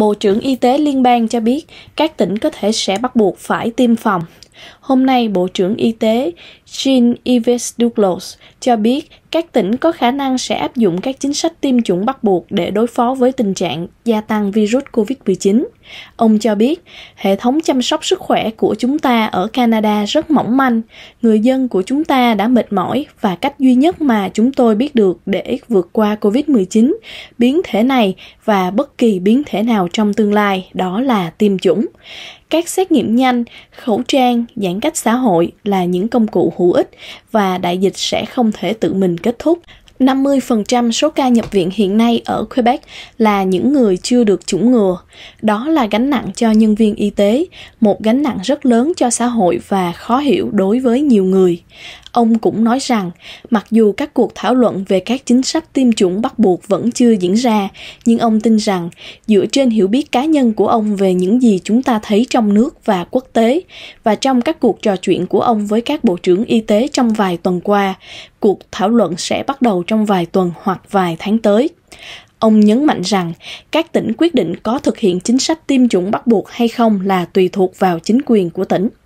Bộ trưởng Y tế liên bang cho biết các tỉnh có thể sẽ bắt buộc phải tiêm phòng. Hôm nay, Bộ trưởng Y tế Jean Yves Douglas cho biết các tỉnh có khả năng sẽ áp dụng các chính sách tiêm chủng bắt buộc để đối phó với tình trạng gia tăng virus COVID-19. Ông cho biết, hệ thống chăm sóc sức khỏe của chúng ta ở Canada rất mỏng manh, người dân của chúng ta đã mệt mỏi và cách duy nhất mà chúng tôi biết được để vượt qua COVID-19, biến thể này và bất kỳ biến thể nào trong tương lai đó là tiêm chủng. Các xét nghiệm nhanh, khẩu trang, giãn cách xã hội là những công cụ hữu ích và đại dịch sẽ không thể tự mình kết thúc. 50% số ca nhập viện hiện nay ở Quebec là những người chưa được chủng ngừa. Đó là gánh nặng cho nhân viên y tế, một gánh nặng rất lớn cho xã hội và khó hiểu đối với nhiều người. Ông cũng nói rằng, mặc dù các cuộc thảo luận về các chính sách tiêm chủng bắt buộc vẫn chưa diễn ra, nhưng ông tin rằng, dựa trên hiểu biết cá nhân của ông về những gì chúng ta thấy trong nước và quốc tế, và trong các cuộc trò chuyện của ông với các bộ trưởng y tế trong vài tuần qua, cuộc thảo luận sẽ bắt đầu trong vài tuần hoặc vài tháng tới. Ông nhấn mạnh rằng các tỉnh quyết định có thực hiện chính sách tiêm chủng bắt buộc hay không là tùy thuộc vào chính quyền của tỉnh.